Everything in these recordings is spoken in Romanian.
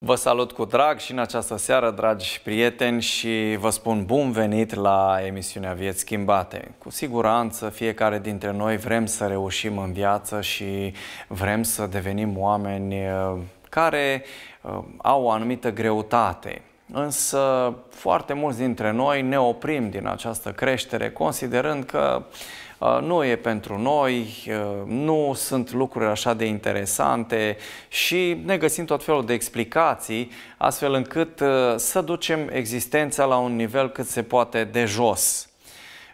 Vă salut cu drag și în această seară, dragi prieteni, și vă spun bun venit la emisiunea Vieți Schimbate. Cu siguranță fiecare dintre noi vrem să reușim în viață și vrem să devenim oameni uh, care uh, au o anumită greutate. Însă foarte mulți dintre noi ne oprim din această creștere considerând că Uh, nu e pentru noi, uh, nu sunt lucruri așa de interesante și ne găsim tot felul de explicații astfel încât uh, să ducem existența la un nivel cât se poate de jos.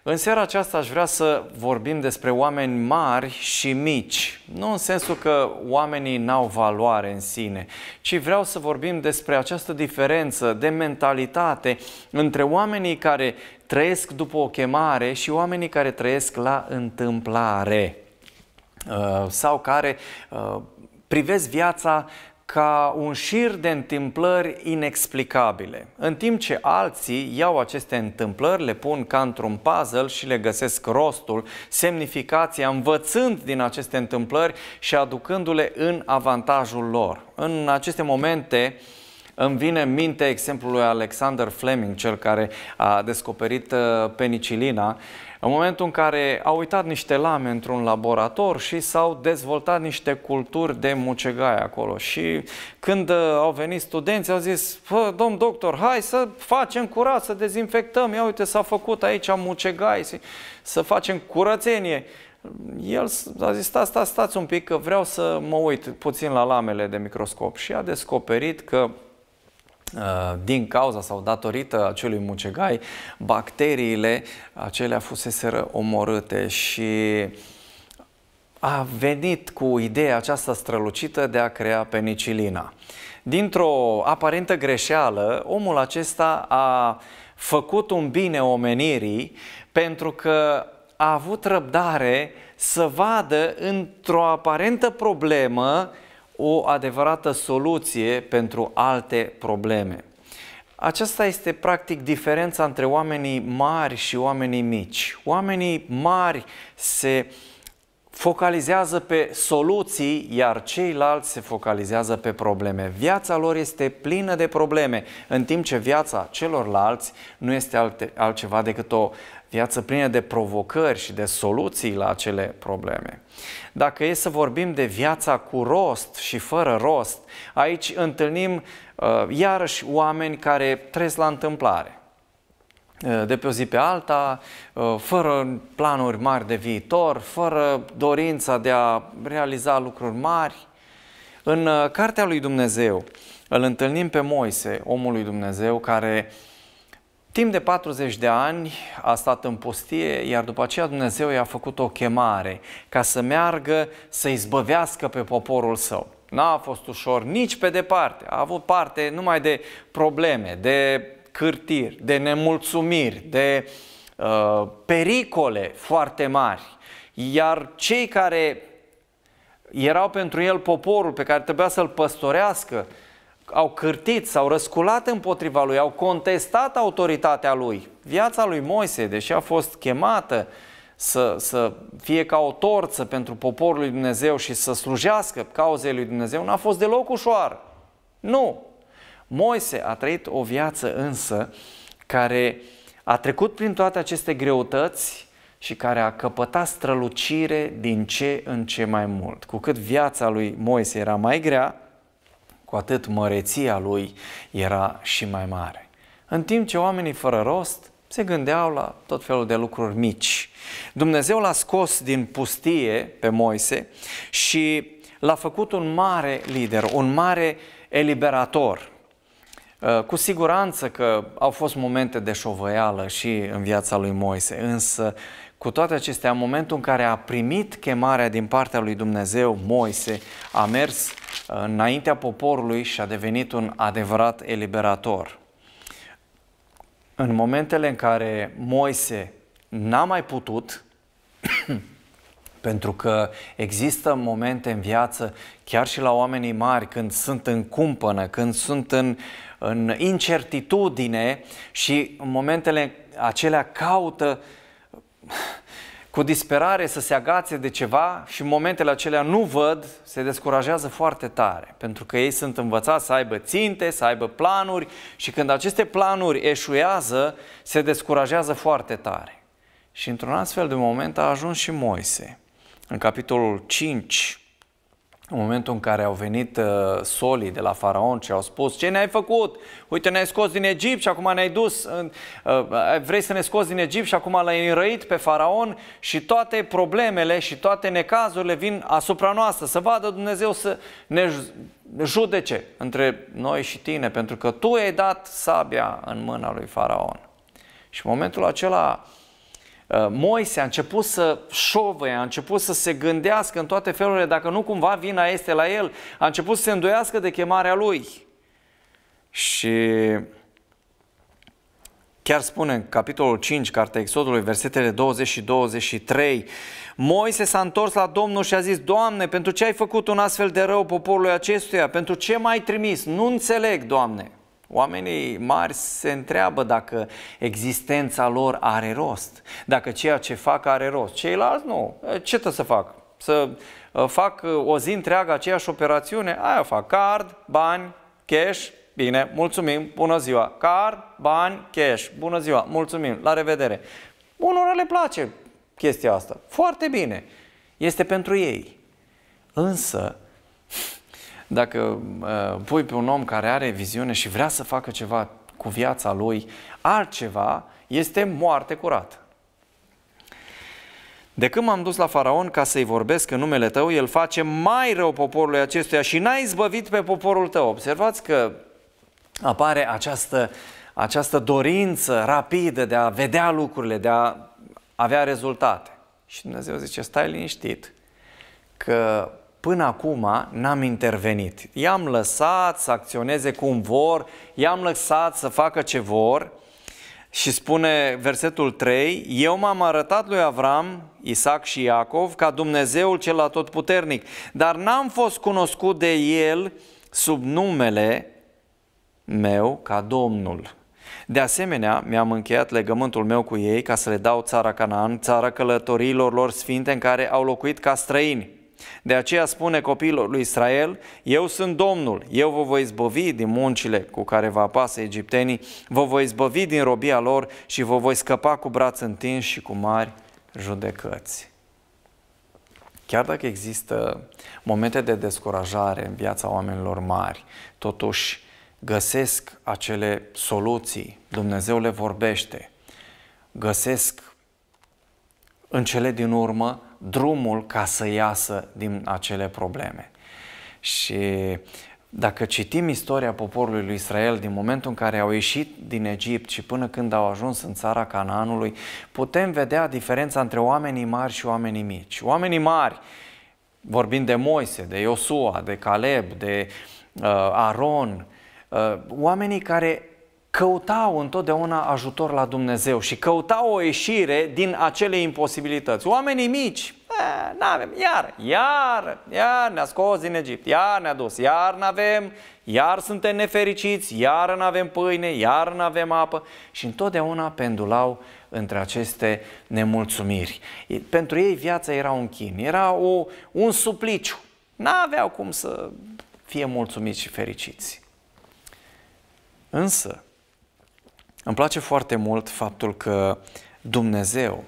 În seara aceasta aș vrea să vorbim despre oameni mari și mici. Nu în sensul că oamenii n-au valoare în sine, ci vreau să vorbim despre această diferență de mentalitate între oamenii care trăiesc după o chemare și oamenii care trăiesc la întâmplare uh, sau care uh, privesc viața ca un șir de întâmplări inexplicabile, în timp ce alții iau aceste întâmplări, le pun ca într-un puzzle și le găsesc rostul, semnificația, învățând din aceste întâmplări și aducându-le în avantajul lor. În aceste momente, îmi vine în minte exemplul lui Alexander Fleming, cel care a descoperit uh, penicilina în momentul în care au uitat niște lame într-un laborator și s-au dezvoltat niște culturi de mucegai acolo. Și când uh, au venit studenți, au zis, domn doctor, hai să facem curat, să dezinfectăm. Ia uite, s-a făcut aici mucegai, să facem curățenie. El a zis, stați, stați, stați un pic că vreau să mă uit puțin la lamele de microscop și a descoperit că Uh, din cauza sau datorită acelui mucegai, bacteriile acelea fuseseră omorâte și a venit cu ideea aceasta strălucită de a crea penicilina. Dintr-o aparentă greșeală, omul acesta a făcut un bine omenirii pentru că a avut răbdare să vadă într-o aparentă problemă o adevărată soluție pentru alte probleme. Aceasta este practic diferența între oamenii mari și oamenii mici. Oamenii mari se focalizează pe soluții, iar ceilalți se focalizează pe probleme. Viața lor este plină de probleme, în timp ce viața celorlalți nu este alte, altceva decât o viață plină de provocări și de soluții la acele probleme. Dacă e să vorbim de viața cu rost și fără rost, aici întâlnim uh, iarăși oameni care trăiesc la întâmplare uh, de pe o zi pe alta, uh, fără planuri mari de viitor, fără dorința de a realiza lucruri mari. În uh, Cartea lui Dumnezeu îl întâlnim pe Moise, omul lui Dumnezeu, care uh, Timp de 40 de ani a stat în postie, iar după aceea Dumnezeu i-a făcut o chemare ca să meargă să izbăvească pe poporul său. N-a fost ușor nici pe departe, a avut parte numai de probleme, de cârtiri, de nemulțumiri, de uh, pericole foarte mari. Iar cei care erau pentru el poporul pe care trebuia să-l păstorească, au cârtit, s-au răsculat împotriva lui, au contestat autoritatea lui. Viața lui Moise, deși a fost chemată să, să fie ca o torță pentru poporul lui Dumnezeu și să slujească cauzei lui Dumnezeu, n-a fost deloc ușor. Nu! Moise a trăit o viață însă care a trecut prin toate aceste greutăți și care a căpătat strălucire din ce în ce mai mult. Cu cât viața lui Moise era mai grea, cu atât măreția lui era și mai mare. În timp ce oamenii fără rost se gândeau la tot felul de lucruri mici. Dumnezeu l-a scos din pustie pe Moise și l-a făcut un mare lider, un mare eliberator. Uh, cu siguranță că au fost momente de șovăială și în viața lui Moise, însă cu toate acestea, în momentul în care a primit chemarea din partea lui Dumnezeu, Moise a mers uh, înaintea poporului și a devenit un adevărat eliberator. În momentele în care Moise n-a mai putut, pentru că există momente în viață, chiar și la oamenii mari, când sunt în cumpănă, când sunt în, în incertitudine și în momentele acelea caută uh, cu disperare să se agațe de ceva și în momentele acelea nu văd, se descurajează foarte tare, pentru că ei sunt învățați să aibă ținte, să aibă planuri și când aceste planuri eșuează, se descurajează foarte tare. Și într-un astfel de moment a ajuns și Moise. În capitolul 5, în momentul în care au venit uh, solii de la faraon și au spus ce ne-ai făcut? Uite, ne-ai scos din Egipt și acum ne-ai dus, în, uh, vrei să ne scoți din Egipt și acum l-ai înrăit pe faraon și toate problemele și toate necazurile vin asupra noastră. Să vadă Dumnezeu să ne judece între noi și tine, pentru că tu ai dat sabia în mâna lui faraon. Și în momentul acela Uh, Moise a început să șovăie, a început să se gândească în toate felurile, dacă nu cumva vina este la el, a început să se îndoiască de chemarea lui. Și Chiar spune în capitolul 5, cartea Exodului, versetele 20 și 23, Moise s-a întors la Domnul și a zis, Doamne, pentru ce ai făcut un astfel de rău poporului acestuia? Pentru ce m-ai trimis? Nu înțeleg, Doamne. Oamenii mari se întreabă dacă existența lor are rost, dacă ceea ce fac are rost. Ceilalți nu. Ce trebuie să fac? Să uh, fac uh, o zi întreagă aceeași operațiune? Aia fac. Card, bani, cash, bine, mulțumim, bună ziua. Card, bani, cash, bună ziua, mulțumim, la revedere. Unora le place chestia asta. Foarte bine. Este pentru ei. Însă, dacă uh, pui pe un om care are viziune și vrea să facă ceva cu viața lui, altceva este moarte curată. De când m-am dus la faraon ca să-i vorbesc în numele tău, el face mai rău poporului acestuia și n-a izbăvit pe poporul tău. Observați că apare această, această dorință rapidă de a vedea lucrurile, de a avea rezultate. Și Dumnezeu zice, stai liniștit, că până acum n-am intervenit. I-am lăsat să acționeze cum vor, i-am lăsat să facă ce vor și spune versetul 3, eu m-am arătat lui Avram, Isaac și Iacov ca Dumnezeul cel atotputernic, dar n-am fost cunoscut de el sub numele meu ca Domnul. De asemenea, mi-am încheiat legământul meu cu ei ca să le dau țara Canaan, țara călătorilor lor sfinte în care au locuit ca străini. De aceea spune copilul lui Israel, eu sunt Domnul, eu vă voi zbăvi din muncile cu care vă apasă egiptenii, vă voi zbăvi din robia lor și vă voi scăpa cu braț întins și cu mari judecăți. Chiar dacă există momente de descurajare în viața oamenilor mari, totuși găsesc acele soluții, Dumnezeu le vorbește, găsesc în cele din urmă drumul ca să iasă din acele probleme. Și dacă citim istoria poporului lui Israel din momentul în care au ieșit din Egipt și până când au ajuns în țara Canaanului, putem vedea diferența între oamenii mari și oamenii mici. Oamenii mari, vorbind de Moise, de Iosua, de Caleb, de uh, Aron, uh, oamenii care căutau întotdeauna ajutor la Dumnezeu și căutau o ieșire din acele imposibilități. Oamenii mici, eh, nu avem iar, iar, iar ne-a scos din Egipt, iar ne-a dus, iar nu avem iar suntem nefericiți, iar nu avem pâine, iar nu avem apă și întotdeauna pendulau între aceste nemulțumiri. Pentru ei viața era un chin, era o, un supliciu. N-aveau cum să fie mulțumiți și fericiți. Însă, îmi place foarte mult faptul că Dumnezeu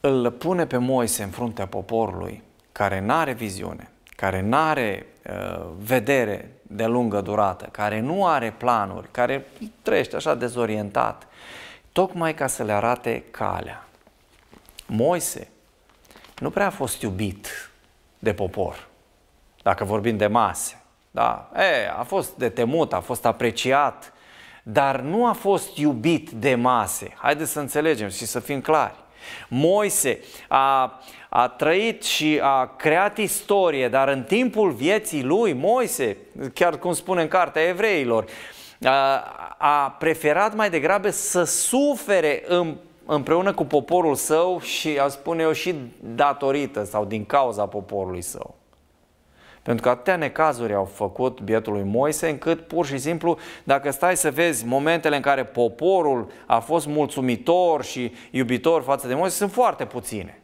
îl pune pe Moise în fruntea poporului care nu are viziune, care nu are uh, vedere de lungă durată, care nu are planuri, care trăiește așa dezorientat, tocmai ca să le arate calea. Moise nu prea a fost iubit de popor, dacă vorbim de mase. Da? E, a fost de temut, a fost apreciat, dar nu a fost iubit de mase. Haideți să înțelegem și să fim clari. Moise a, a trăit și a creat istorie, dar în timpul vieții lui, Moise, chiar cum spune în cartea evreilor, a, a preferat mai degrabă să sufere în, împreună cu poporul său și, a spune eu, și datorită sau din cauza poporului său. Pentru că atâtea necazuri au făcut bietului Moise, încât pur și simplu, dacă stai să vezi momentele în care poporul a fost mulțumitor și iubitor față de Moise, sunt foarte puține.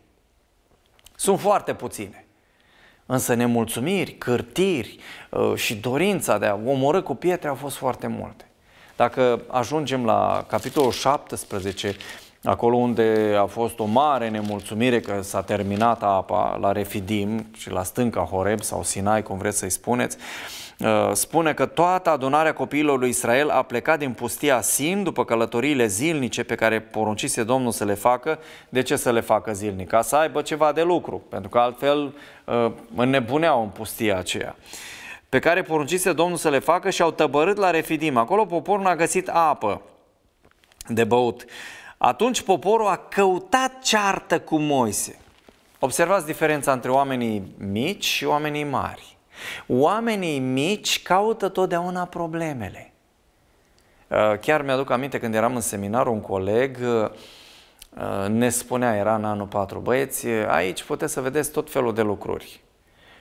Sunt foarte puține. Însă nemulțumiri, cârtiri uh, și dorința de a omorâ cu pietre au fost foarte multe. Dacă ajungem la capitolul 17, acolo unde a fost o mare nemulțumire că s-a terminat apa la Refidim și la stânca Horeb sau Sinai, cum vreți să-i spuneți, uh, spune că toată adunarea copiilor lui Israel a plecat din pustia Sin după călătoriile zilnice pe care poruncise Domnul să le facă. De ce să le facă zilnic? Ca să aibă ceva de lucru, pentru că altfel uh, înnebuneau în pustia aceea pe care poruncise Domnul să le facă și au tăbărât la Refidim. Acolo poporul a găsit apă de băut. Atunci poporul a căutat ceartă cu Moise. Observați diferența între oamenii mici și oamenii mari. Oamenii mici caută totdeauna problemele. Uh, chiar mi-aduc aminte când eram în seminar, un coleg uh, uh, ne spunea, era în anul 4, băieți, aici puteți să vedeți tot felul de lucruri.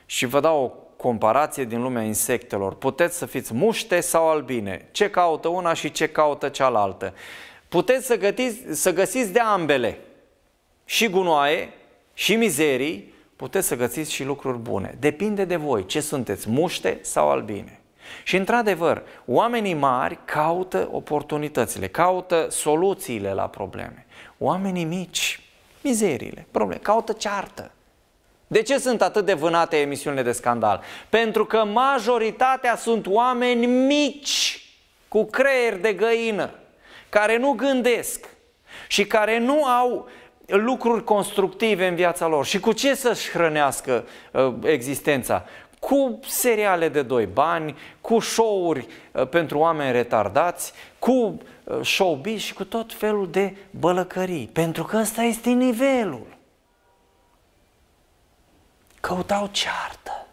Și vă dau o comparație din lumea insectelor. Puteți să fiți muște sau albine. Ce caută una și ce caută cealaltă puteți să, gătiți, să găsiți de ambele, și gunoaie, și mizerii, puteți să găsiți și lucruri bune. Depinde de voi ce sunteți, muște sau albine. Și într-adevăr, oamenii mari caută oportunitățile, caută soluțiile la probleme. Oamenii mici, mizerile, probleme, caută ceartă. De ce sunt atât de vânate emisiunile de scandal? Pentru că majoritatea sunt oameni mici, cu creier de găină care nu gândesc și care nu au lucruri constructive în viața lor. Și cu ce să-și hrănească uh, existența? Cu seriale de doi bani, cu show-uri uh, pentru oameni retardați, cu uh, showbiz și cu tot felul de bălăcării. Pentru că ăsta este nivelul. Căutau ceartă.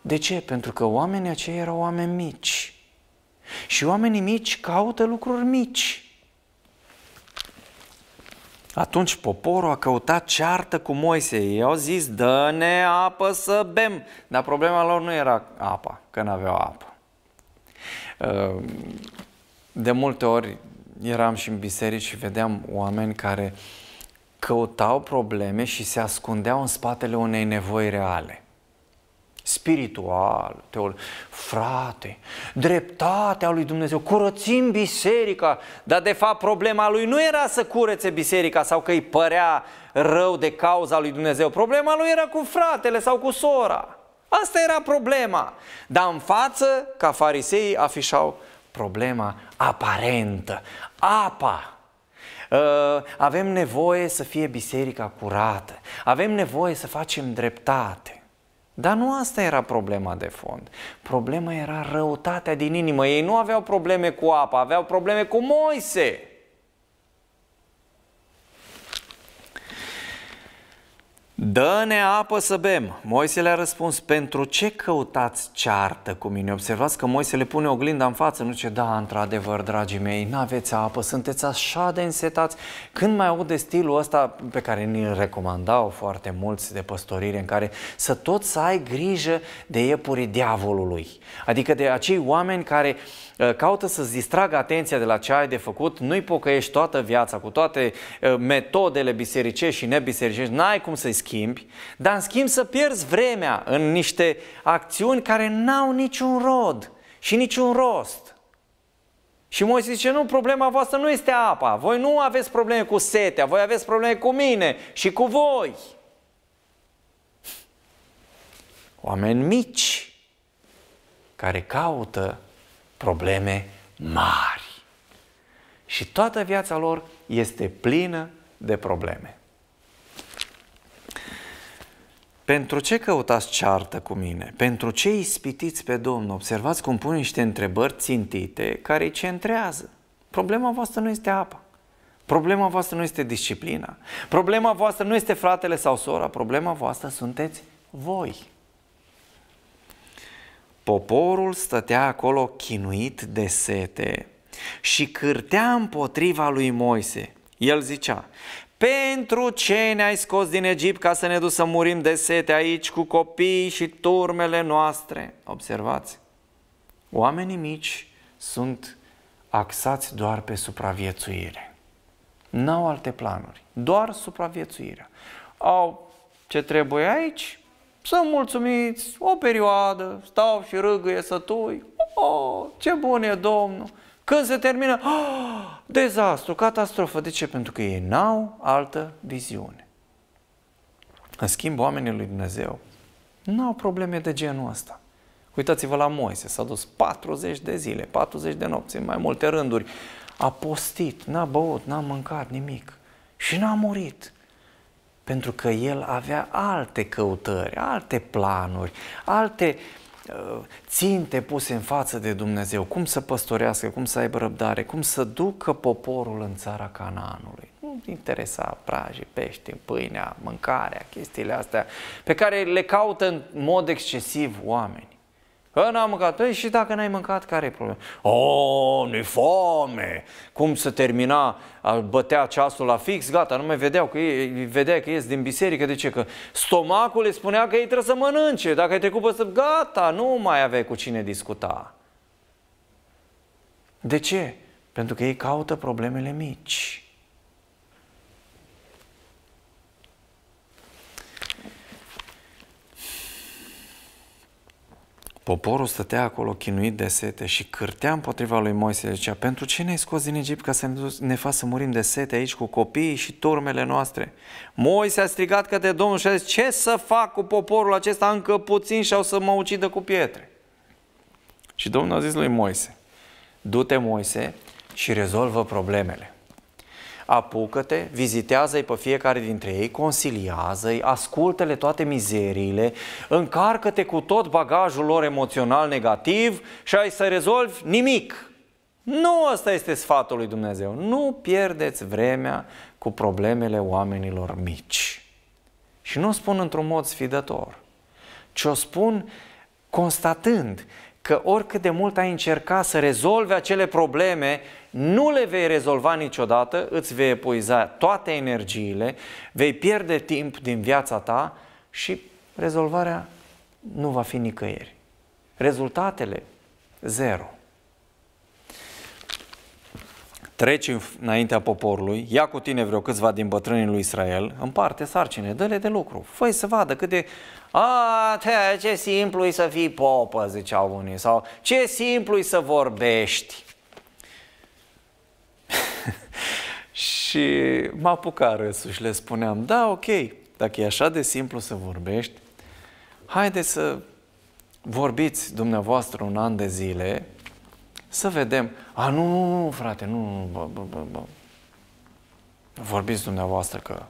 De ce? Pentru că oamenii aceia erau oameni mici. Și oamenii mici caută lucruri mici. Atunci poporul a căutat ceartă cu Moise. Ei au zis, dă-ne apă să bem. Dar problema lor nu era apa, că nu aveau apă. Ehm, de multe ori eram și în biserici și vedeam oameni care căutau probleme și se ascundeau în spatele unei nevoi reale spiritual, teol, frate, dreptatea lui Dumnezeu, curățim biserica, dar de fapt problema lui nu era să curețe biserica sau că îi părea rău de cauza lui Dumnezeu, problema lui era cu fratele sau cu sora. Asta era problema. Dar în față, ca fariseii afișau problema aparentă. Apa. Ă, avem nevoie să fie biserica curată. Avem nevoie să facem dreptate. Dar nu asta era problema de fond. Problema era răutatea din inimă. Ei nu aveau probleme cu apa, aveau probleme cu Moise. Dă-ne apă să bem! Moise le-a răspuns, pentru ce căutați ceartă cu mine? Observați că Moise le pune oglinda în față, nu ce, da, într-adevăr, dragii mei, n-aveți apă, sunteți așa de însetați. Când mai aud de stilul ăsta pe care ni-l recomandau foarte mulți de păstorire, în care să tot să ai grijă de iepurii diavolului, adică de acei oameni care uh, caută să-ți distragă atenția de la ce ai de făcut, nu-i pocăiești toată viața cu toate uh, metodele bisericești și nebisericești, n-ai cum să-i schimbi, dar în schimb să pierzi vremea în niște acțiuni care n-au niciun rod și niciun rost. Și Moise zice, nu, problema voastră nu este apa, voi nu aveți probleme cu setea, voi aveți probleme cu mine și cu voi. Oameni mici care caută probleme mari. Și toată viața lor este plină de probleme. Pentru ce căutați ceartă cu mine? Pentru ce ispitiți pe Domnul? Observați cum pun niște întrebări țintite care îi centrează. Problema voastră nu este apa. Problema voastră nu este disciplina. Problema voastră nu este fratele sau sora. Problema voastră sunteți voi. Poporul stătea acolo chinuit de sete și cârtea împotriva lui Moise. El zicea, pentru ce ne-ai scos din Egipt ca să ne duci să murim de sete aici cu copiii și turmele noastre? Observați, oamenii mici sunt axați doar pe supraviețuire. N-au alte planuri, doar supraviețuirea. Au ce trebuie aici, sunt mulțumiți o perioadă, stau și râgâie sătui, oh, ce bun e Domnul! Când se termină, oh, dezastru, catastrofă. De ce? Pentru că ei n-au altă viziune. În schimb, oamenii lui Dumnezeu n-au probleme de genul ăsta. Uitați-vă la Moise, s-a dus 40 de zile, 40 de nopți, în mai multe rânduri. A postit, n-a băut, n-a mâncat nimic și n-a murit. Pentru că el avea alte căutări, alte planuri, alte uh, ținte puse în față de Dumnezeu, cum să păstorească, cum să aibă răbdare, cum să ducă poporul în țara Canaanului. Nu interesa praje, pește, pâinea, mâncarea, chestiile astea pe care le caută în mod excesiv oameni n-am mâncat. Păi și dacă n-ai mâncat, care e problema? O, oh, ne foame! Cum să termina, bătea ceasul la fix, gata, nu mai vedeau că ei, vedea că ies din biserică. De ce? Că stomacul le spunea că ei trebuie să mănânce. Dacă ai trecut peste, gata, nu mai aveai cu cine discuta. De ce? Pentru că ei caută problemele mici. Poporul stătea acolo chinuit de sete și cârtea împotriva lui Moise, zicea, pentru ce ne-ai scos din Egipt ca să ne faci să murim de sete aici cu copiii și turmele noastre? Moise a strigat către Domnul și a zis, ce să fac cu poporul acesta încă puțin și au să mă ucidă cu pietre? Și Domnul a zis lui Moise, du-te Moise și rezolvă problemele apucă-te, vizitează-i pe fiecare dintre ei, consiliază-i, ascultă-le toate mizeriile, încarcă-te cu tot bagajul lor emoțional negativ și ai să rezolvi nimic. Nu ăsta este sfatul lui Dumnezeu. Nu pierdeți vremea cu problemele oamenilor mici. Și nu o spun într-un mod sfidător, ci o spun constatând că oricât de mult ai încerca să rezolve acele probleme, nu le vei rezolva niciodată, îți vei epuiza toate energiile, vei pierde timp din viața ta și rezolvarea nu va fi nicăieri. Rezultatele, zero. Treci înaintea poporului, ia cu tine vreo câțiva din bătrânii lui Israel, împarte sarcine, dă-le de lucru, fă să vadă cât de... A, ce simplu e să fii popă, ziceau unii, sau ce simplu e să vorbești. și mă apuca râsul și le spuneam, da, ok, dacă e așa de simplu să vorbești, haide să vorbiți dumneavoastră un an de zile, să vedem. A, nu, nu, nu, frate, nu, nu, bă, bă, bă, bă. Vorbiți dumneavoastră că...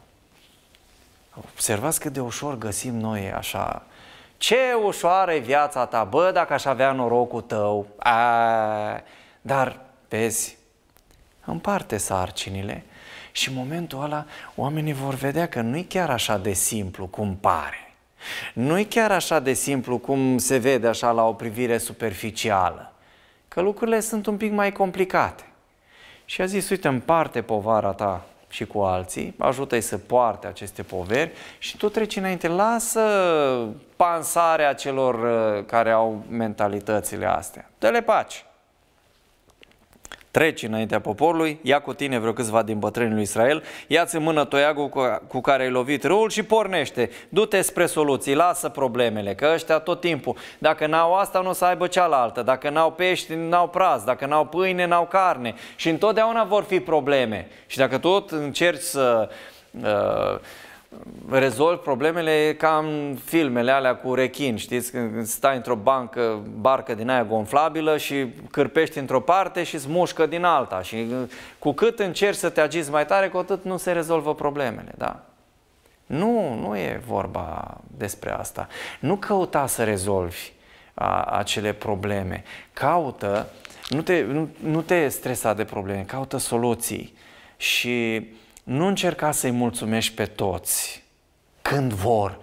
Observați cât de ușor găsim noi așa... Ce ușoară e viața ta, bă, dacă aș avea norocul tău. A, dar, vezi, împarte sarcinile și în momentul ăla oamenii vor vedea că nu-i chiar așa de simplu cum pare. Nu-i chiar așa de simplu cum se vede așa la o privire superficială. Că lucrurile sunt un pic mai complicate. Și a zis, uite, împarte povara ta și cu alții, ajută-i să poarte aceste poveri și tu treci înainte, lasă pansarea celor uh, care au mentalitățile astea. Dă-le paci! Treci înaintea poporului, ia cu tine vreo câțiva din bătrânii lui Israel, ia-ți în mână toiagul cu care ai lovit râul și pornește. Du-te spre soluții, lasă problemele, că ăștia tot timpul. Dacă n-au asta, nu o să aibă cealaltă. Dacă n-au pești, n-au praz. Dacă n-au pâine, n-au carne. Și întotdeauna vor fi probleme. Și dacă tot încerci să... Uh, rezolv problemele ca în filmele alea cu rechin, știți, când stai într-o bancă, barcă din aia gonflabilă și cârpești într-o parte și îți mușcă din alta și uh, cu cât încerci să te agiți mai tare, cu atât nu se rezolvă problemele, da? Nu, nu e vorba despre asta. Nu căuta să rezolvi a, acele probleme. Caută, nu te, nu, nu te stresa de probleme, caută soluții. Și uh, nu încerca să-i mulțumești pe toți când vor.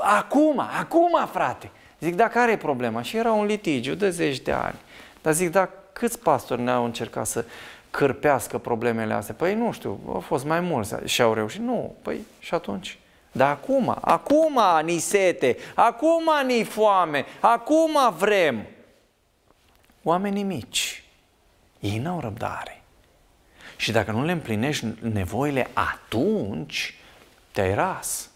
Acum, acum, frate! Zic, dar care e problema? Și era un litigiu de zeci de ani. Dar zic, dar câți pastori ne-au încercat să cârpească problemele astea? Păi nu știu, au fost mai mulți și au reușit. Nu, păi și atunci. Dar acum, acum ni sete, acum ni foame, acum vrem. Oamenii mici, ei n-au răbdare. Și dacă nu le împlinești nevoile atunci, te-ai ras.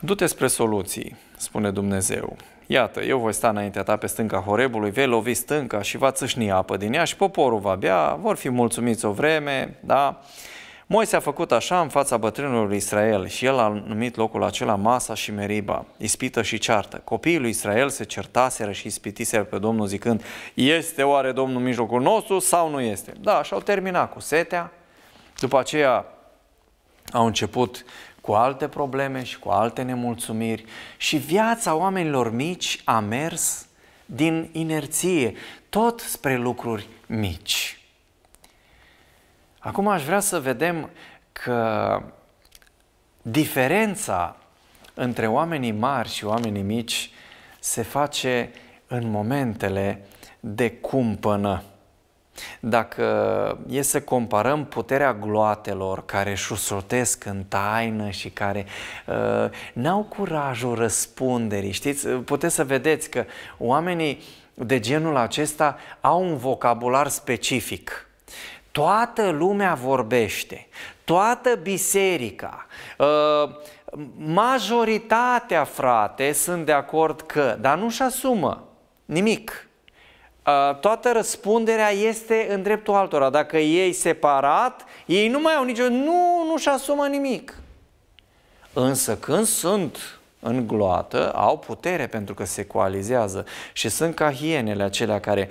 Du-te spre soluții, spune Dumnezeu. Iată, eu voi sta înaintea ta pe stânca Horebului, vei lovi stânca și va țâșni apă din ea și poporul va bea, vor fi mulțumiți o vreme, da? Moise a făcut așa în fața bătrânilor Israel și el a numit locul acela Masa și Meriba, ispită și ceartă. Copiii lui Israel se certaseră și ispitiseră pe Domnul zicând, este oare Domnul în mijlocul nostru sau nu este? Da, și au terminat cu setea, după aceea au început cu alte probleme și cu alte nemulțumiri și viața oamenilor mici a mers din inerție, tot spre lucruri mici. Acum aș vrea să vedem că diferența între oamenii mari și oamenii mici se face în momentele de cumpănă. Dacă e să comparăm puterea gloatelor care șusotesc în taină și care uh, n-au curajul răspunderii, știți, puteți să vedeți că oamenii de genul acesta au un vocabular specific. Toată lumea vorbește, toată biserica, uh, majoritatea frate sunt de acord că, dar nu-și asumă nimic. Uh, toată răspunderea este în dreptul altora. Dacă ei separat, ei nu mai au nicio... Nu, nu-și asumă nimic. Însă când sunt în gloată, au putere pentru că se coalizează și sunt ca hienele acelea care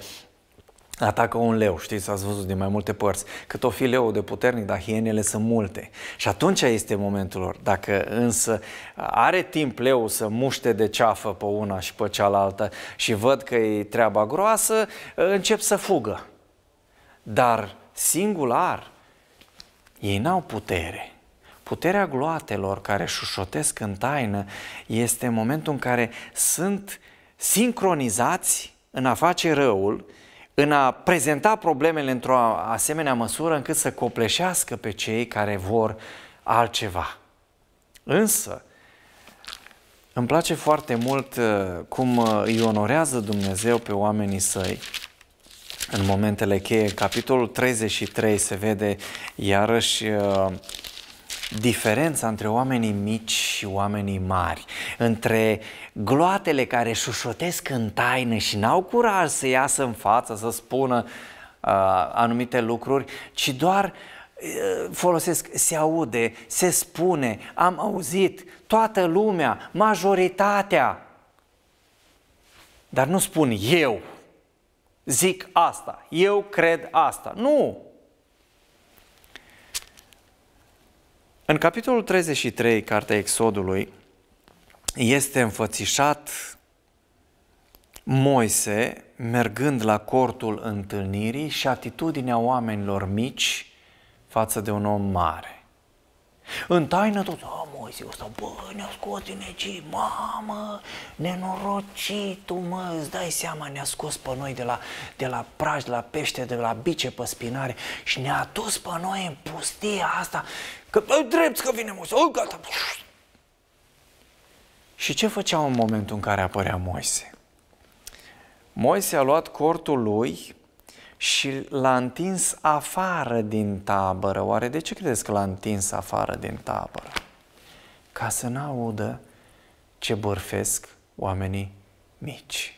atacă un leu, știți, ați văzut din mai multe părți, cât o fi leu de puternic, dar hienele sunt multe. Și atunci este momentul lor. Dacă însă are timp leu să muște de ceafă pe una și pe cealaltă și văd că e treaba groasă, încep să fugă. Dar singular, ei n-au putere. Puterea gloatelor care șușotesc în taină este momentul în care sunt sincronizați în a face răul, în a prezenta problemele într-o asemenea măsură încât să copleșească pe cei care vor altceva. Însă, îmi place foarte mult uh, cum uh, îi onorează Dumnezeu pe oamenii săi. În momentele cheie, în capitolul 33 se vede iarăși uh, diferența între oamenii mici și oamenii mari, între gloatele care șușotesc în taină și n-au curaj să iasă în față, să spună uh, anumite lucruri, ci doar uh, folosesc, se aude, se spune, am auzit, toată lumea, majoritatea. Dar nu spun eu, zic asta, eu cred asta. Nu! În capitolul 33, Cartea Exodului, este înfățișat Moise mergând la cortul întâlnirii și atitudinea oamenilor mici față de un om mare. În taină tot, a, Moise, ăsta, bă, ne-a scos din Egipt, mamă, nenorocitul, mă, îți dai seama, ne-a scos pe noi de la, de la praj, de la pește, de la bice pe spinare și ne-a dus pe noi în pustia asta Că drept că vine Moise. Oh, gata. Și ce făcea în momentul în care apărea Moise? Moise a luat cortul lui și l-a întins afară din tabără. Oare de ce credeți că l-a întins afară din tabără? Ca să n-audă ce bărfesc oamenii mici.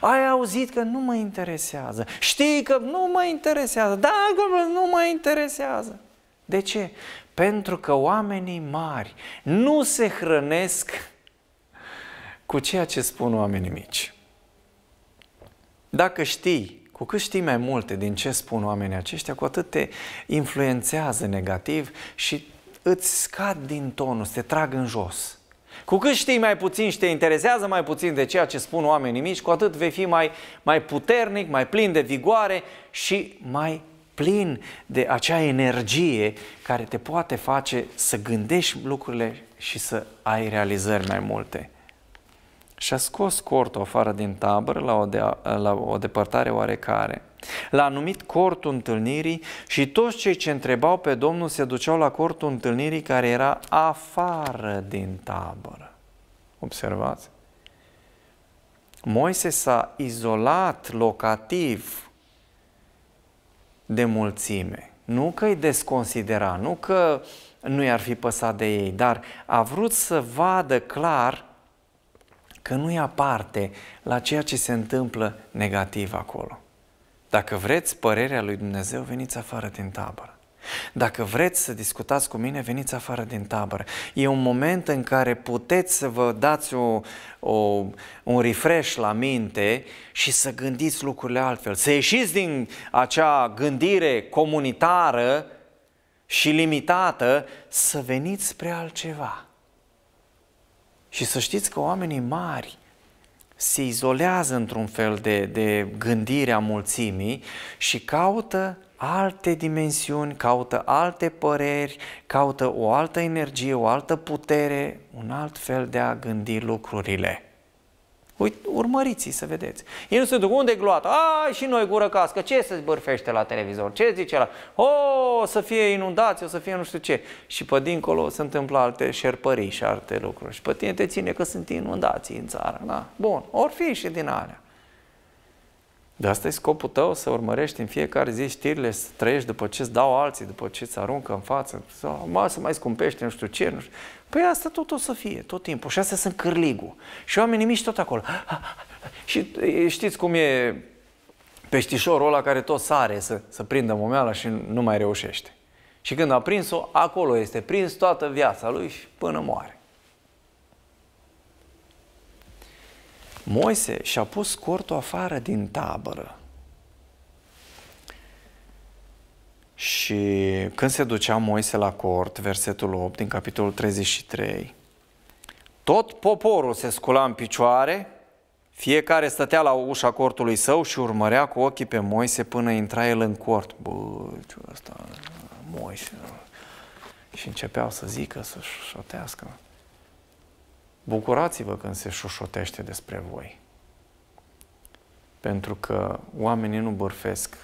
Ai auzit că nu mă interesează. Știi că nu mă interesează. Da, că nu mă interesează. De ce? Pentru că oamenii mari nu se hrănesc cu ceea ce spun oamenii mici. Dacă știi, cu cât știi mai multe din ce spun oamenii aceștia, cu atât te influențează negativ și îți scad din tonus, te trag în jos. Cu cât știi mai puțin și te interesează mai puțin de ceea ce spun oamenii mici, cu atât vei fi mai, mai puternic, mai plin de vigoare și mai plin de acea energie care te poate face să gândești lucrurile și să ai realizări mai multe. Și a scos cortul afară din tabără la o, de, la o depărtare oarecare. L-a numit cortul întâlnirii și toți cei ce întrebau pe Domnul se duceau la cortul întâlnirii care era afară din tabără. Observați? Moise s-a izolat locativ de mulțime. Nu că îi desconsidera, nu că nu i-ar fi păsat de ei, dar a vrut să vadă clar că nu ia parte la ceea ce se întâmplă negativ acolo. Dacă vreți părerea lui Dumnezeu, veniți afară din tabără. Dacă vreți să discutați cu mine, veniți afară din tabără. E un moment în care puteți să vă dați o, o, un refresh la minte și să gândiți lucrurile altfel. Să ieșiți din acea gândire comunitară și limitată, să veniți spre altceva. Și să știți că oamenii mari se izolează într-un fel de, de gândire a mulțimii și caută alte dimensiuni, caută alte păreri, caută o altă energie, o altă putere, un alt fel de a gândi lucrurile. Uite, urmăriți să vedeți. Ei nu se duc, unde e gloata? A, și noi gură cască, ce se bârfește la televizor? Ce zice la? O, o să fie inundați, o să fie nu știu ce. Și pe dincolo se întâmplă alte șerpării și alte lucruri. Și pe tine te ține că sunt inundații în țară. Da? Bun, ori fi și din alea. De asta e scopul tău, să urmărești în fiecare zi știrile, să trăiești după ce îți dau alții, după ce îți aruncă în față, sau mă, să mai scumpești, nu știu ce, nu știu. Păi asta tot o să fie, tot timpul. Și astea sunt cârligul. Și oamenii mici tot acolo. Și știți cum e peștișorul ăla care tot sare să, să prindă momeala și nu mai reușește. Și când a prins-o, acolo este prins toată viața lui și până moare. Moise și-a pus cortul afară din tabără. Și când se ducea Moise la cort, versetul 8 din capitolul 33, tot poporul se scula în picioare, fiecare stătea la ușa cortului său și urmărea cu ochii pe Moise până intra el în cort. Bă, ce ăsta, Moise. Și începeau să zică, să șotească. Bucurați-vă când se șoșotește despre voi. Pentru că oamenii nu bârfesc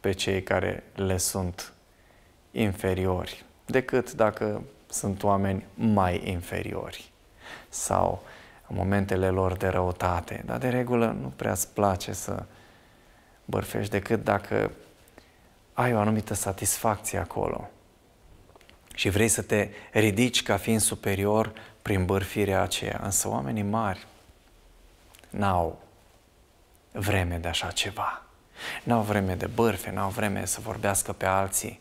pe cei care le sunt inferiori, decât dacă sunt oameni mai inferiori sau în momentele lor de răutate. Dar de regulă nu prea îți place să bărfești decât dacă ai o anumită satisfacție acolo și vrei să te ridici ca fiind superior prin bărfirea aceea. Însă oamenii mari n-au vreme de așa ceva. N-au vreme de bărfe, n-au vreme să vorbească pe alții.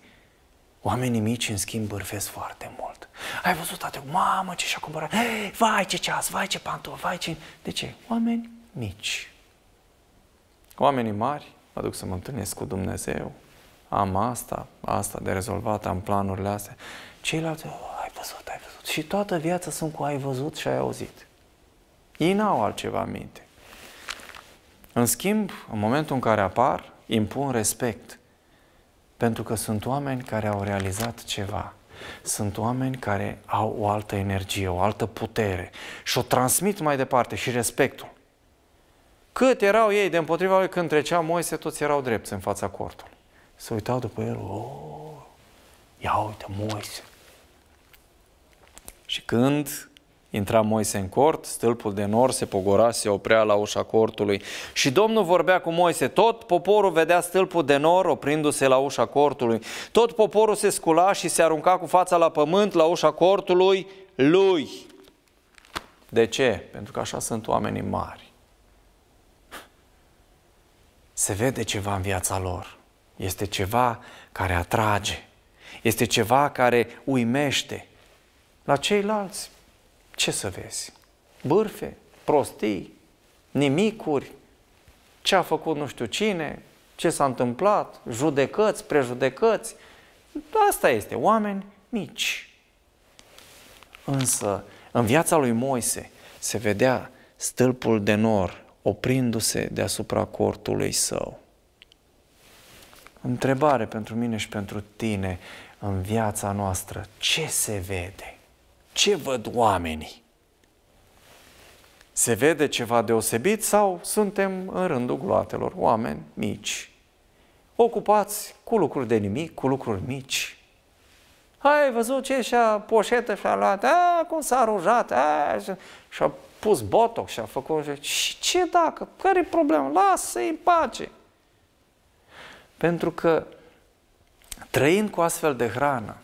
Oamenii mici, în schimb, bărfesc foarte mult. Ai văzut, tate, mamă, ce și-a cumpărat, hey, vai ce ceas, vai ce pantof, vai ce... De ce? Oameni mici. Oamenii mari, mă duc să mă întâlnesc cu Dumnezeu, am asta, asta de rezolvat, am planurile astea. Ceilalți, oh, ai văzut, ai văzut și toată viața sunt cu ai văzut și ai auzit. Ei n-au altceva în minte. În schimb, în momentul în care apar, impun respect. Pentru că sunt oameni care au realizat ceva. Sunt oameni care au o altă energie, o altă putere și o transmit mai departe și respectul. Cât erau ei de împotriva lui când trecea Moise, toți erau drepți în fața cortului. Se uitau după el, o, oh, ia uite Moise, și când intra Moise în cort, stâlpul de nor se pogora, se oprea la ușa cortului. Și Domnul vorbea cu Moise, tot poporul vedea stâlpul de nor oprindu-se la ușa cortului. Tot poporul se scula și se arunca cu fața la pământ la ușa cortului lui. De ce? Pentru că așa sunt oamenii mari. Se vede ceva în viața lor. Este ceva care atrage. Este ceva care uimește la ceilalți, ce să vezi? Bârfe, prostii, nimicuri, ce a făcut nu știu cine, ce s-a întâmplat, judecăți, prejudecăți. Asta este, oameni mici. Însă, în viața lui Moise se vedea stâlpul de nor oprindu-se deasupra cortului său. Întrebare pentru mine și pentru tine în viața noastră, ce se vede? ce văd oamenii? Se vede ceva deosebit sau suntem în rândul gloatelor, oameni mici, ocupați cu lucruri de nimic, cu lucruri mici. Ai văzut ce și-a poșetă și-a luat, a, cum s-a rujat, și-a pus botox și-a făcut. Și ce dacă? care e problema? Lasă-i în pace. Pentru că trăind cu astfel de hrană,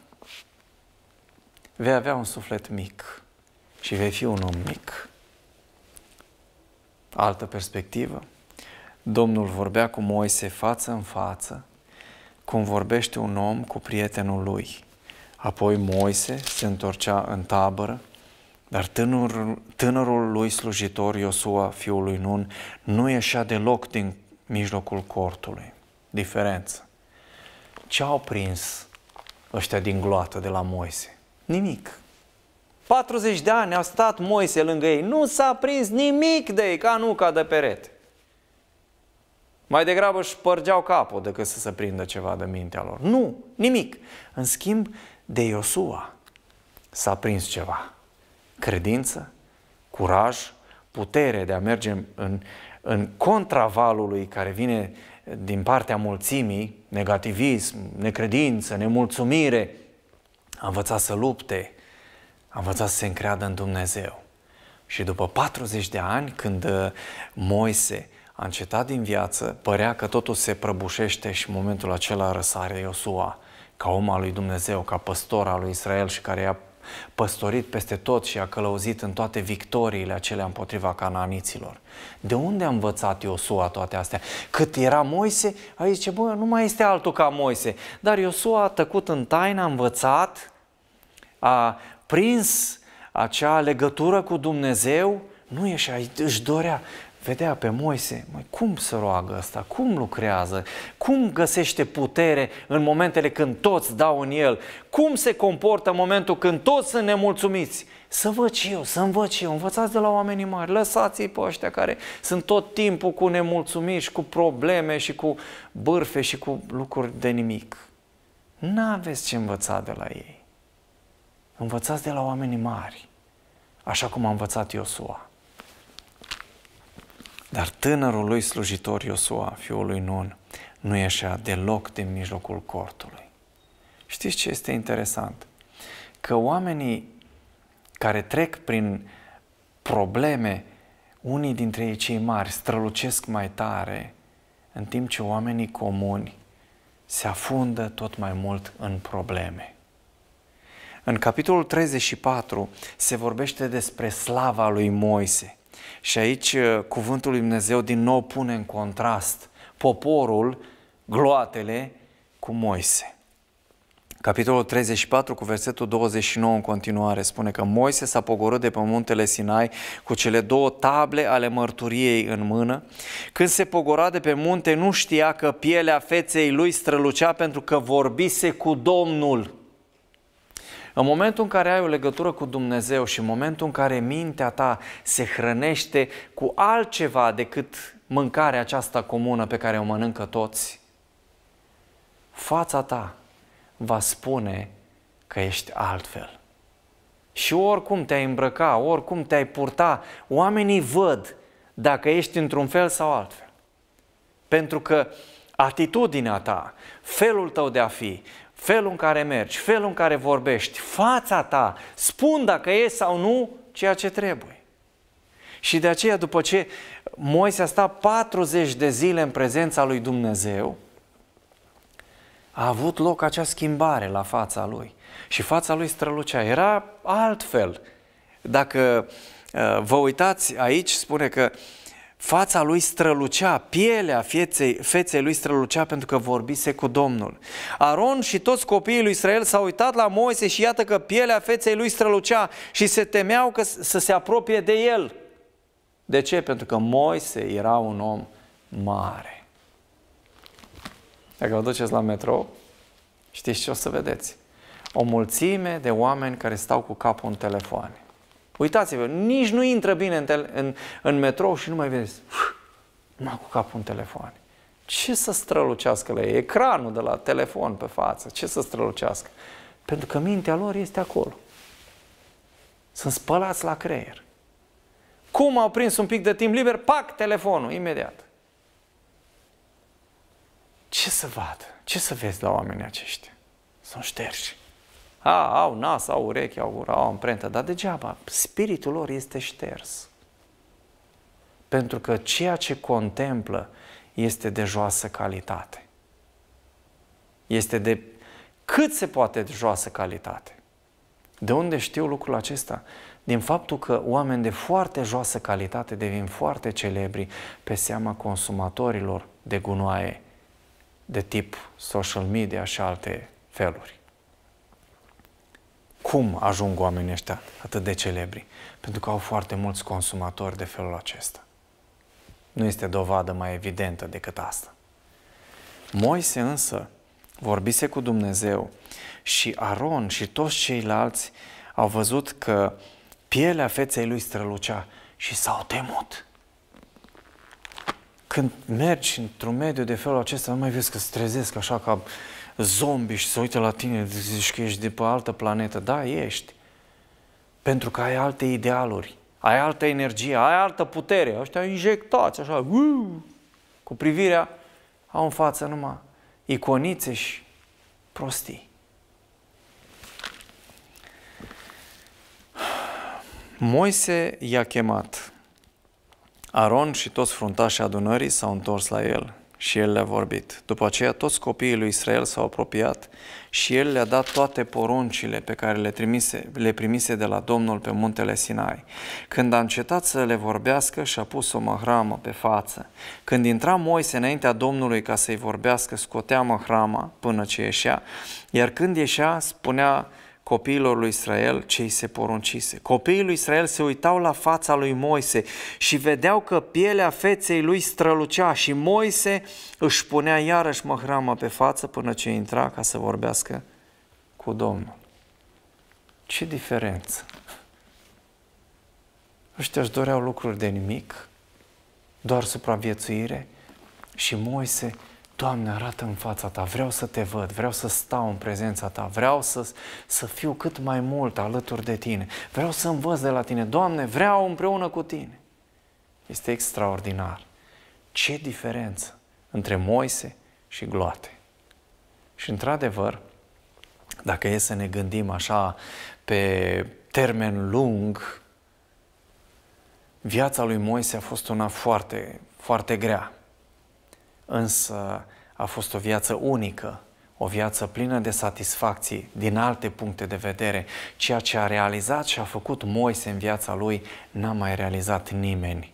vei avea un suflet mic și vei fi un om mic. Altă perspectivă. Domnul vorbea cu Moise față în față, cum vorbește un om cu prietenul lui. Apoi Moise se întorcea în tabără, dar tânărul, tânărul lui slujitor, Iosua, fiul lui Nun, nu ieșea deloc din mijlocul cortului. Diferență. Ce au prins ăștia din gloată de la Moise? Nimic. 40 de ani a stat Moise lângă ei. Nu s-a prins nimic de ei, ca nuca de perete. Mai degrabă își părgeau capul decât să se prindă ceva de mintea lor. Nu, nimic. În schimb, de Iosua s-a prins ceva. Credință, curaj, putere de a merge în, în contravalului care vine din partea mulțimii, negativism, necredință, nemulțumire, a învățat să lupte, a învățat să se încreadă în Dumnezeu. Și după 40 de ani, când uh, Moise a încetat din viață, părea că totul se prăbușește și în momentul acela răsare Iosua, ca om al lui Dumnezeu, ca păstor al lui Israel și care i-a păstorit peste tot și a călăuzit în toate victoriile acelea împotriva cananiților. De unde a învățat Iosua toate astea? Cât era Moise, Aici zice, bă, nu mai este altul ca Moise. Dar Iosua a tăcut în taină, a învățat a prins acea legătură cu Dumnezeu, nu ieșea, își dorea, vedea pe Moise, mai cum se roagă asta, cum lucrează, cum găsește putere în momentele când toți dau în el, cum se comportă în momentul când toți sunt nemulțumiți. Să văd și eu, să învăț și eu, învățați de la oamenii mari, lăsați-i pe ăștia care sunt tot timpul cu nemulțumiri și cu probleme și cu bârfe și cu lucruri de nimic. N-aveți ce învăța de la ei. Învățați de la oamenii mari, așa cum a învățat Iosua. Dar tânărul lui slujitor Iosua, fiul lui Nun, nu ieșea deloc din mijlocul cortului. Știți ce este interesant? Că oamenii care trec prin probleme, unii dintre ei cei mari strălucesc mai tare, în timp ce oamenii comuni se afundă tot mai mult în probleme. În capitolul 34 se vorbește despre slava lui Moise. Și aici uh, cuvântul lui Dumnezeu din nou pune în contrast poporul, gloatele cu Moise. Capitolul 34 cu versetul 29 în continuare spune că Moise s-a pogorât de pe muntele Sinai cu cele două table ale mărturiei în mână. Când se pogora de pe munte nu știa că pielea feței lui strălucea pentru că vorbise cu Domnul. În momentul în care ai o legătură cu Dumnezeu și în momentul în care mintea ta se hrănește cu altceva decât mâncarea aceasta comună pe care o mănâncă toți, fața ta va spune că ești altfel. Și oricum te-ai îmbrăca, oricum te-ai purta, oamenii văd dacă ești într-un fel sau altfel. Pentru că atitudinea ta, felul tău de a fi, felul în care mergi, felul în care vorbești, fața ta, spun dacă e sau nu ceea ce trebuie. Și de aceea, după ce Moise a stat 40 de zile în prezența lui Dumnezeu, a avut loc acea schimbare la fața lui. Și fața lui strălucea. Era altfel. Dacă uh, vă uitați aici, spune că uh, fața lui strălucea, pielea feței, feței lui strălucea pentru că vorbise cu Domnul. Aron și toți copiii lui Israel s-au uitat la Moise și iată că pielea feței lui strălucea și se temeau că să se apropie de el. De ce? Pentru că Moise era un om mare. Dacă vă duceți la metrou, știți ce o să vedeți? O mulțime de oameni care stau cu capul în telefoane. Uitați-vă, nici nu intră bine în, tele- în, în metrou și nu mai vedeți. Mă cu capul în telefon. Ce să strălucească la ei? Ecranul de la telefon pe față, ce să strălucească? Pentru că mintea lor este acolo. Sunt spălați la creier. Cum au prins un pic de timp liber? Pac, telefonul, imediat. Ce să vadă? Ce să vezi la oamenii aceștia? Sunt șterși. A, au nas, au urechi, au gură, au amprentă, dar degeaba. Spiritul lor este șters. Pentru că ceea ce contemplă este de joasă calitate. Este de cât se poate de joasă calitate. De unde știu lucrul acesta? Din faptul că oameni de foarte joasă calitate devin foarte celebri pe seama consumatorilor de gunoaie de tip social media și alte feluri. Cum ajung oamenii ăștia atât de celebri? Pentru că au foarte mulți consumatori de felul acesta. Nu este dovadă mai evidentă decât asta. Moise însă vorbise cu Dumnezeu și Aron și toți ceilalți au văzut că pielea feței lui strălucea și s-au temut. Când mergi într-un mediu de felul acesta, nu mai vezi că se trezesc așa ca zombi și se uită la tine, zici că ești de pe altă planetă. Da, ești. Pentru că ai alte idealuri, ai altă energie, ai altă putere. Ăștia injectați așa, uu, cu privirea, au în față numai iconițe și prostii. Moise i-a chemat. Aron și toți fruntașii adunării s-au întors la el și el le-a vorbit. După aceea toți copiii lui Israel s-au apropiat și el le-a dat toate poruncile pe care le, trimise, le primise de la Domnul pe muntele Sinai. Când a încetat să le vorbească și-a pus o mahramă pe față. Când intra Moise înaintea Domnului ca să-i vorbească, scotea mahrama până ce ieșea, iar când ieșea spunea copiilor lui Israel ce îi se poruncise. Copiii lui Israel se uitau la fața lui Moise și vedeau că pielea feței lui strălucea și Moise își punea iarăși măhrama pe față până ce intra ca să vorbească cu Domnul. Ce diferență! Ăștia își doreau lucruri de nimic, doar supraviețuire și Moise Doamne, arată în fața Ta, vreau să Te văd, vreau să stau în prezența Ta, vreau să, să fiu cât mai mult alături de Tine, vreau să învăț de la Tine, Doamne, vreau împreună cu Tine. Este extraordinar. Ce diferență între Moise și gloate. Și într-adevăr, dacă e să ne gândim așa pe termen lung, viața lui Moise a fost una foarte, foarte grea însă a fost o viață unică, o viață plină de satisfacții din alte puncte de vedere. Ceea ce a realizat și a făcut Moise în viața lui n-a mai realizat nimeni.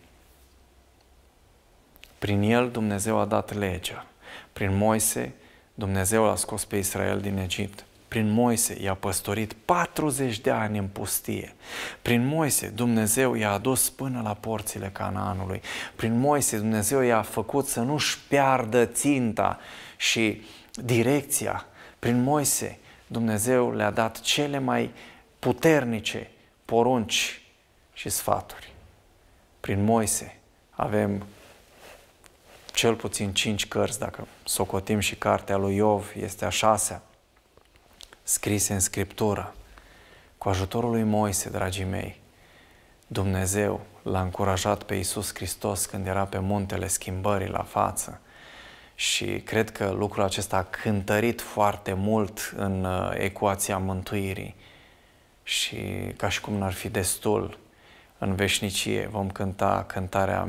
Prin el Dumnezeu a dat legea. Prin Moise Dumnezeu l-a scos pe Israel din Egipt prin Moise i-a păstorit 40 de ani în pustie. Prin Moise Dumnezeu i-a adus până la porțile Canaanului. Prin Moise Dumnezeu i-a făcut să nu-și piardă ținta și direcția. Prin Moise Dumnezeu le-a dat cele mai puternice porunci și sfaturi. Prin Moise avem cel puțin cinci cărți, dacă socotim și cartea lui Iov, este a șasea scrise în Scriptură. Cu ajutorul lui Moise, dragii mei, Dumnezeu l-a încurajat pe Iisus Hristos când era pe muntele schimbării la față. Și cred că lucrul acesta a cântărit foarte mult în uh, ecuația mântuirii. Și ca și cum n-ar fi destul, în veșnicie vom cânta cântarea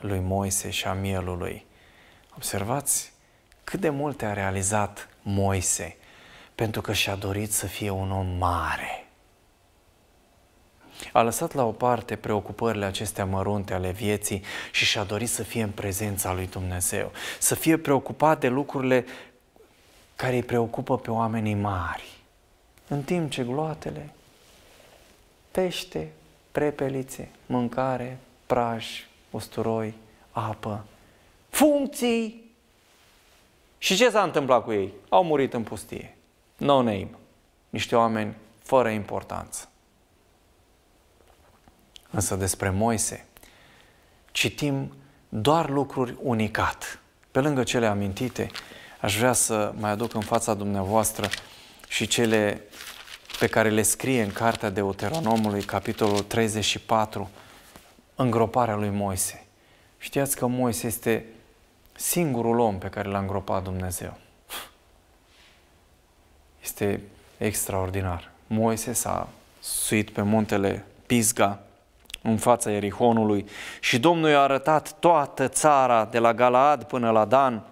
lui Moise și a mielului. Observați cât de multe a realizat Moise – pentru că și-a dorit să fie un om mare. A lăsat la o parte preocupările acestea mărunte ale vieții și și-a dorit să fie în prezența lui Dumnezeu, să fie preocupat de lucrurile care îi preocupă pe oamenii mari. În timp ce gloatele, pește, prepelițe, mâncare, praj, usturoi, apă, funcții. Și ce s-a întâmplat cu ei? Au murit în pustie no name, niște oameni fără importanță. Însă despre Moise citim doar lucruri unicat. Pe lângă cele amintite, aș vrea să mai aduc în fața dumneavoastră și cele pe care le scrie în cartea Deuteronomului, capitolul 34, îngroparea lui Moise. Știați că Moise este singurul om pe care l-a îngropat Dumnezeu este extraordinar. Moise s-a suit pe muntele Pisga, în fața Erihonului și Domnul i-a arătat toată țara de la Galaad până la Dan,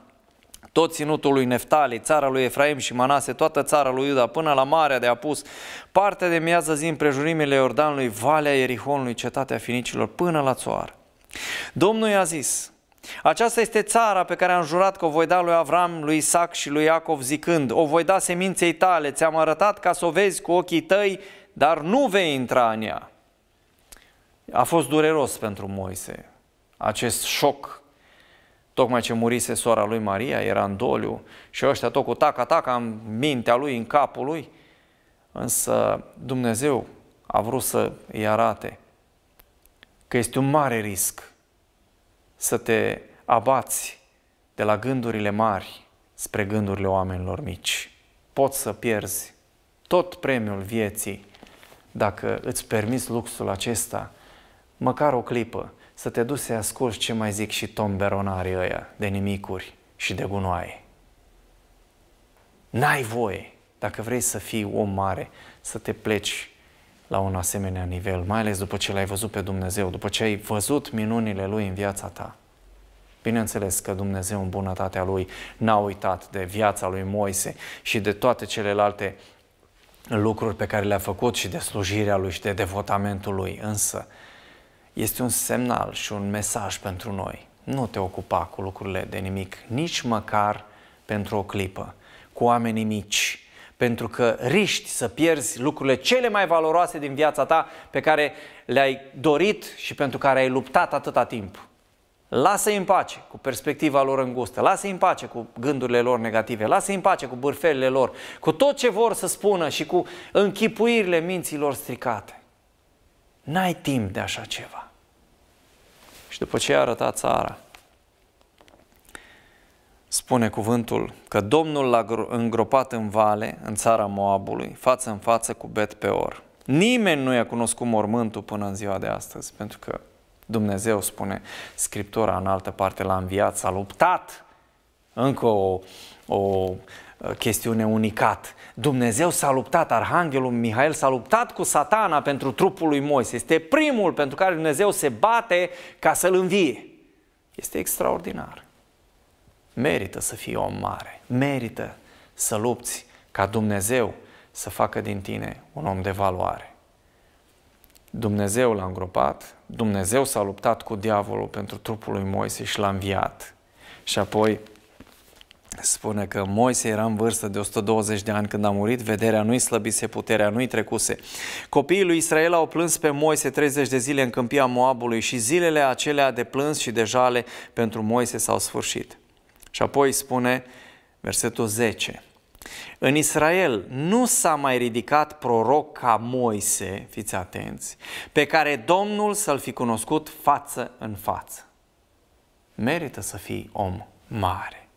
tot ținutul lui Neftali, țara lui Efraim și Manase, toată țara lui Iuda, până la Marea de Apus, partea de miază zi împrejurimile Iordanului, Valea Erihonului, cetatea Finicilor, până la țoară. Domnul i-a zis, aceasta este țara pe care am jurat că o voi da lui Avram, lui Isaac și lui Iacov zicând, o voi da seminței tale, ți-am arătat ca să o vezi cu ochii tăi, dar nu vei intra în ea. A fost dureros pentru Moise acest șoc. Tocmai ce murise sora lui Maria, era în doliu și ăștia tot cu taca, taca în mintea lui, în capul lui. Însă Dumnezeu a vrut să îi arate că este un mare risc să te abați de la gândurile mari spre gândurile oamenilor mici. Poți să pierzi tot premiul vieții dacă îți permiți luxul acesta, măcar o clipă, să te duci să asculti ce mai zic și tomberonarii ăia de nimicuri și de gunoaie. N-ai voie, dacă vrei să fii om mare, să te pleci la un asemenea nivel, mai ales după ce l-ai văzut pe Dumnezeu, după ce ai văzut minunile Lui în viața ta. Bineînțeles că Dumnezeu în bunătatea Lui n-a uitat de viața lui Moise și de toate celelalte lucruri pe care le-a făcut și de slujirea Lui și de devotamentul Lui, însă este un semnal și un mesaj pentru noi. Nu te ocupa cu lucrurile de nimic, nici măcar pentru o clipă, cu oamenii mici, pentru că riști să pierzi lucrurile cele mai valoroase din viața ta pe care le-ai dorit și pentru care ai luptat atâta timp. Lasă-i în pace cu perspectiva lor îngustă, lasă-i în pace cu gândurile lor negative, lasă-i în pace cu bârfelile lor, cu tot ce vor să spună și cu închipuirile minților stricate. N-ai timp de așa ceva. Și după ce a arătat țara, spune cuvântul că Domnul l-a îngropat în vale, în țara Moabului, față în față cu Bet Peor. Nimeni nu i-a cunoscut mormântul până în ziua de astăzi, pentru că Dumnezeu, spune Scriptura în altă parte, l-a înviat, s-a luptat. Încă o, o uh, chestiune unicat. Dumnezeu s-a luptat, Arhanghelul Mihail s-a luptat cu satana pentru trupul lui Moise. Este primul pentru care Dumnezeu se bate ca să-l învie. Este extraordinar merită să fii om mare, merită să lupți ca Dumnezeu să facă din tine un om de valoare. Dumnezeu l-a îngropat, Dumnezeu s-a luptat cu diavolul pentru trupul lui Moise și l-a înviat. Și apoi spune că Moise era în vârstă de 120 de ani când a murit, vederea nu-i slăbise, puterea nu-i trecuse. Copiii lui Israel au plâns pe Moise 30 de zile în câmpia Moabului și zilele acelea de plâns și de jale pentru Moise s-au sfârșit. Și apoi spune versetul 10. În Israel nu s-a mai ridicat proroc ca Moise, fiți atenți, pe care Domnul să-l fi cunoscut față în față. Merită să fii om mare.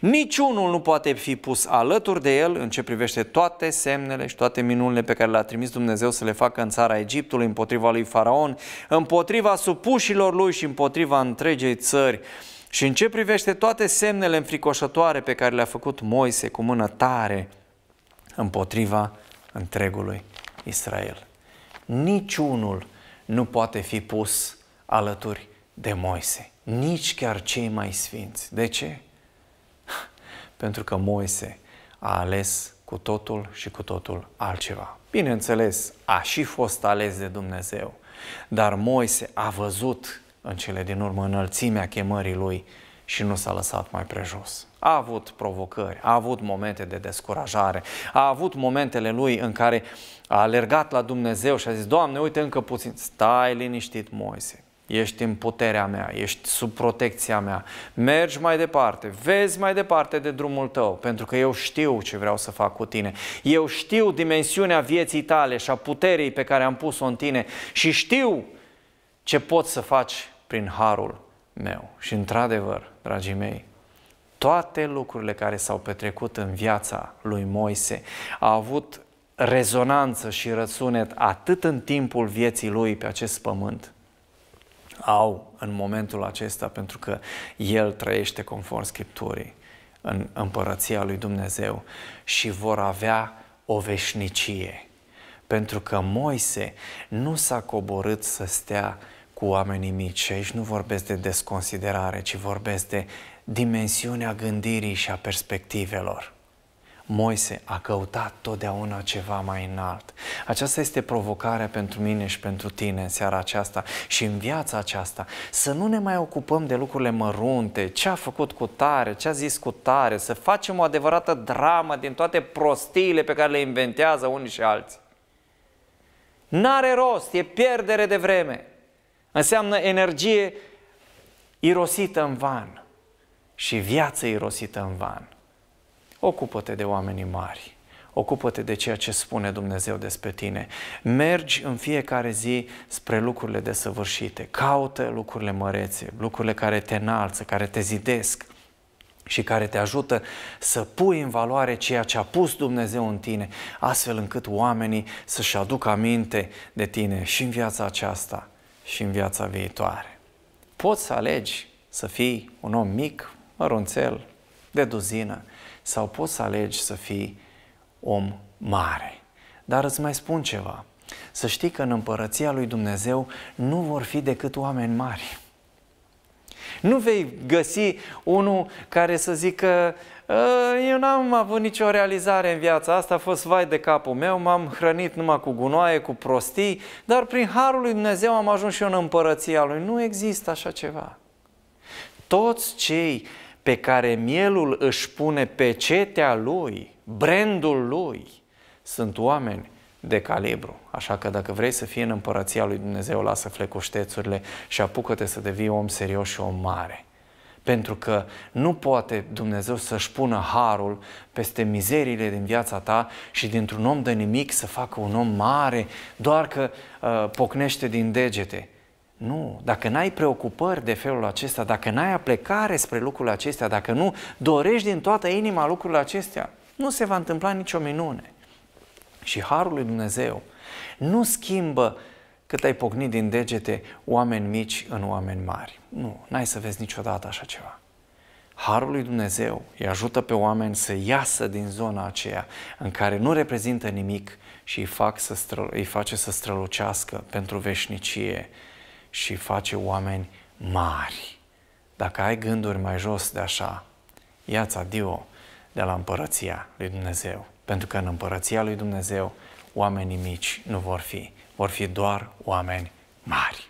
Niciunul nu poate fi pus alături de el în ce privește toate semnele și toate minunile pe care le-a trimis Dumnezeu să le facă în țara Egiptului împotriva lui Faraon, împotriva supușilor lui și împotriva întregei țări. Și în ce privește toate semnele înfricoșătoare pe care le-a făcut Moise cu mână tare împotriva întregului Israel. Niciunul nu poate fi pus alături de Moise, nici chiar cei mai sfinți. De ce? Pentru că Moise a ales cu totul și cu totul altceva. Bineînțeles, a și fost ales de Dumnezeu, dar Moise a văzut în cele din urmă înălțimea chemării lui și nu s-a lăsat mai prejos. A avut provocări, a avut momente de descurajare, a avut momentele lui în care a alergat la Dumnezeu și a zis, Doamne, uite încă puțin, stai liniștit, Moise, ești în puterea mea, ești sub protecția mea, mergi mai departe, vezi mai departe de drumul tău, pentru că eu știu ce vreau să fac cu tine, eu știu dimensiunea vieții tale și a puterii pe care am pus-o în tine și știu ce poți să faci prin harul meu. Și într-adevăr, dragii mei, toate lucrurile care s-au petrecut în viața lui Moise au avut rezonanță și răsunet atât în timpul vieții lui pe acest pământ, au în momentul acesta, pentru că el trăiește conform Scripturii în împărăția lui Dumnezeu și vor avea o veșnicie. Pentru că Moise nu s-a coborât să stea cu oamenii mici. Aici nu vorbesc de desconsiderare, ci vorbesc de dimensiunea gândirii și a perspectivelor. Moise a căutat totdeauna ceva mai înalt. Aceasta este provocarea pentru mine și pentru tine în seara aceasta și în viața aceasta. Să nu ne mai ocupăm de lucrurile mărunte, ce a făcut cu tare, ce a zis cu tare, să facem o adevărată dramă din toate prostiile pe care le inventează unii și alții. N-are rost, e pierdere de vreme. Înseamnă energie irosită în van și viață irosită în van. Ocupă-te de oamenii mari. Ocupă-te de ceea ce spune Dumnezeu despre tine. Mergi în fiecare zi spre lucrurile desăvârșite. Caută lucrurile mărețe, lucrurile care te înalță, care te zidesc și care te ajută să pui în valoare ceea ce a pus Dumnezeu în tine, astfel încât oamenii să-și aducă aminte de tine și în viața aceasta și în viața viitoare. Poți să alegi să fii un om mic, mărunțel, de duzină, sau poți să alegi să fii om mare. Dar îți mai spun ceva. Să știi că în împărăția lui Dumnezeu nu vor fi decât oameni mari. Nu vei găsi unul care să zică ă, eu n-am avut nicio realizare în viața asta, a fost vai de capul meu, m-am hrănit numai cu gunoaie, cu prostii, dar prin Harul lui Dumnezeu am ajuns și eu în împărăția Lui. Nu există așa ceva. Toți cei pe care mielul își pune cetea lui, brandul lui, sunt oameni de calibru. Așa că dacă vrei să fii în împărăția lui Dumnezeu, lasă flecoștețurile și apucă-te să devii om serios și om mare. Pentru că nu poate Dumnezeu să-și pună harul peste mizeriile din viața ta și dintr-un om de nimic să facă un om mare doar că uh, pocnește din degete. Nu, dacă n-ai preocupări de felul acesta, dacă n-ai aplecare spre lucrurile acestea, dacă nu dorești din toată inima lucrurile acestea, nu se va întâmpla nicio minune și harul lui Dumnezeu nu schimbă cât ai pocnit din degete oameni mici în oameni mari. Nu, n-ai să vezi niciodată așa ceva. Harul lui Dumnezeu îi ajută pe oameni să iasă din zona aceea în care nu reprezintă nimic și îi, fac să străl- îi face să strălucească pentru veșnicie și face oameni mari. Dacă ai gânduri mai jos de așa, ia-ți adio de la împărăția lui Dumnezeu pentru că în împărăția lui Dumnezeu oamenii mici nu vor fi, vor fi doar oameni mari.